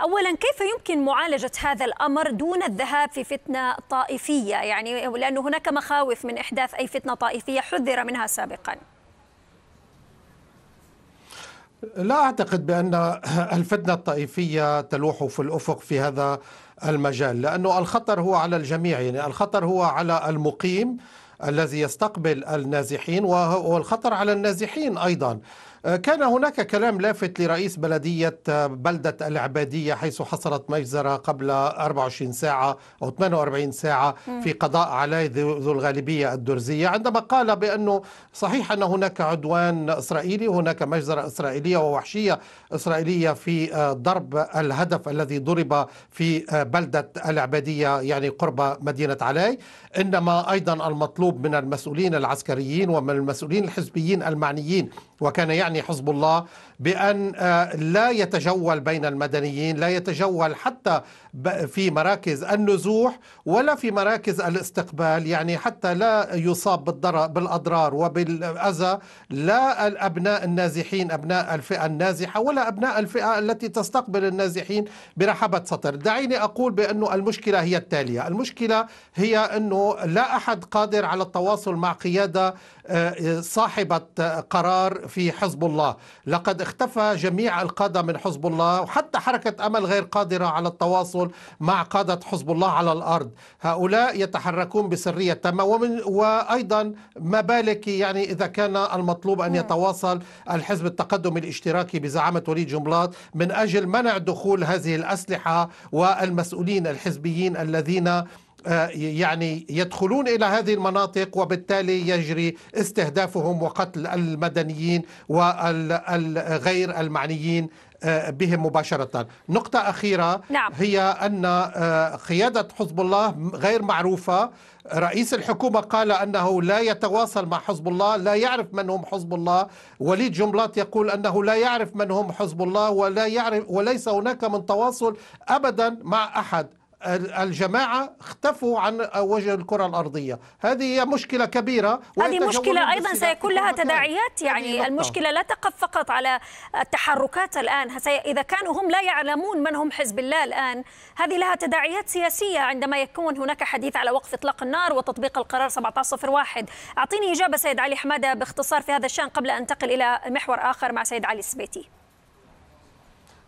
أولا كيف يمكن معالجة هذا الأمر دون الذهاب في فتنة طائفية يعني لأن هناك مخاوف من إحداث أي فتنة طائفية حذر منها سابقا لا أعتقد بأن الفتنة الطائفية تلوح في الأفق في هذا المجال لأنه الخطر هو على الجميع يعني الخطر هو على المقيم الذي يستقبل النازحين والخطر على النازحين أيضا آه، كان هناك كلام لافت لرئيس بلدية آه، بلدة العبادية حيث حصلت مجزرة قبل 24 ساعة أو 48 ساعة في قضاء علي ذو الغالبية الدرزية عندما قال بأنه صحيح أن هناك عدوان إسرائيلي هناك مجزرة إسرائيلية ووحشية إسرائيلية في آه، ضرب الهدف الذي ضرب في بلدة العبادية يعني قرب مدينة علي إنما أيضا المطلوب من المسؤولين العسكريين ومن المسؤولين الحزبيين المعنيين وكان يعني يعني حزب الله بأن آه، لا يتجول بين المدنيين لا يتجول حتى في مراكز النزوح ولا في مراكز الاستقبال يعني حتى لا يصاب بالأضرار وبالأذى لا الأبناء النازحين أبناء الفئة النازحة ولا أبناء الفئة التي تستقبل النازحين برحبه سطر دعيني أقول بأنه المشكلة هي التالية المشكلة هي أنه لا أحد قادر على التواصل مع قيادة آه، صاحبة قرار في حزب حزب الله لقد اختفى جميع القادة من حزب الله وحتى حركة أمل غير قادرة على التواصل مع قادة حزب الله على الأرض هؤلاء يتحركون بسرية تامة ومن وأيضا ما بالك يعني إذا كان المطلوب أن نعم. يتواصل الحزب التقدم الاشتراكي بزعامة وليد جملات من أجل منع دخول هذه الأسلحة والمسؤولين الحزبيين الذين آه، يعني يدخلون الى هذه المناطق وبالتالي يجري استهدافهم وقتل المدنيين والغير المعنيين آه، بهم مباشرة نقطة أخيرة نعم. هي أن آه، قيادة حزب الله غير معروفة رئيس الحكومة قال أنه لا يتواصل مع حزب الله لا يعرف من هم حزب الله وليد جملات يقول أنه لا يعرف من هم حزب الله ولا يعرف وليس هناك من تواصل أبدا مع أحد الجماعة اختفوا عن وجه الكرة الأرضية هذه هي مشكلة كبيرة هذه مشكلة أيضا سيكون لها تداعيات يعني, يعني المشكلة لا تقف فقط على التحركات الآن إذا كانوا هم لا يعلمون من هم حزب الله الآن هذه لها تداعيات سياسية عندما يكون هناك حديث على وقف إطلاق النار وتطبيق القرار 1701 أعطيني إجابة سيد علي حمادة باختصار في هذا الشأن قبل أن أنتقل إلى محور آخر مع سيد علي السبيتي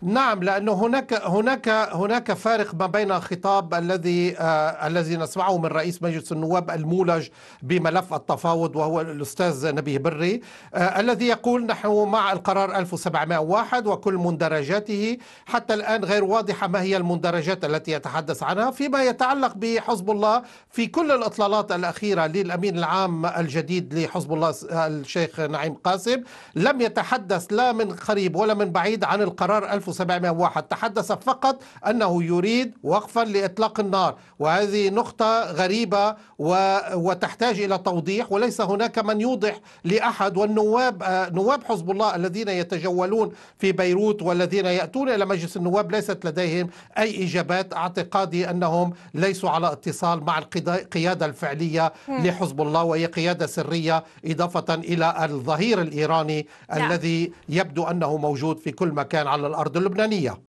نعم لانه هناك هناك هناك فارق ما بين الخطاب الذي آه الذي نسمعه من رئيس مجلس النواب المولج بملف التفاوض وهو الاستاذ نبيه بري آه الذي يقول نحن مع القرار 1701 وكل مندرجاته حتى الان غير واضحه ما هي المندرجات التي يتحدث عنها فيما يتعلق بحزب الله في كل الاطلالات الاخيره للامين العام الجديد لحزب الله آه، الشيخ نعيم قاسم لم يتحدث لا من قريب ولا من بعيد عن القرار 1701 1701 تحدث فقط أنه يريد وقفا لإطلاق النار وهذه نقطة غريبة وتحتاج إلى توضيح وليس هناك من يوضح لأحد والنواب نواب حزب الله الذين يتجولون في بيروت والذين يأتون إلى مجلس النواب ليست لديهم أي إجابات اعتقادي أنهم ليسوا على اتصال مع القيادة الفعلية لحزب الله وهي قيادة سرية إضافة إلى الظهير الإيراني نعم. الذي يبدو أنه موجود في كل مكان على الأرض اللبنانية